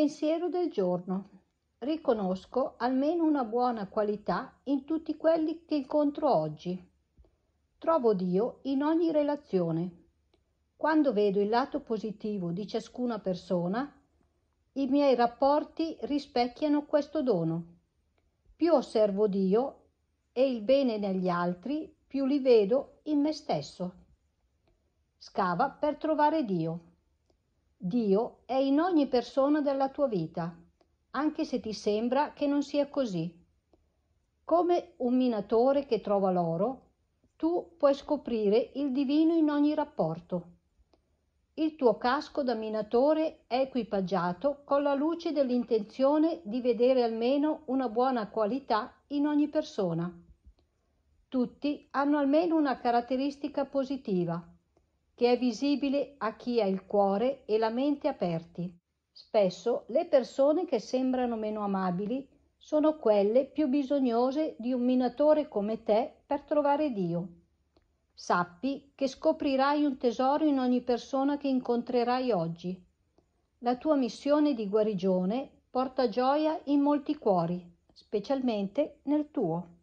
Pensiero del giorno. Riconosco almeno una buona qualità in tutti quelli che incontro oggi. Trovo Dio in ogni relazione. Quando vedo il lato positivo di ciascuna persona, i miei rapporti rispecchiano questo dono. Più osservo Dio e il bene negli altri, più li vedo in me stesso. Scava per trovare Dio. Dio è in ogni persona della tua vita, anche se ti sembra che non sia così. Come un minatore che trova l'oro, tu puoi scoprire il divino in ogni rapporto. Il tuo casco da minatore è equipaggiato con la luce dell'intenzione di vedere almeno una buona qualità in ogni persona. Tutti hanno almeno una caratteristica positiva che è visibile a chi ha il cuore e la mente aperti. Spesso le persone che sembrano meno amabili sono quelle più bisognose di un minatore come te per trovare Dio. Sappi che scoprirai un tesoro in ogni persona che incontrerai oggi. La tua missione di guarigione porta gioia in molti cuori, specialmente nel tuo.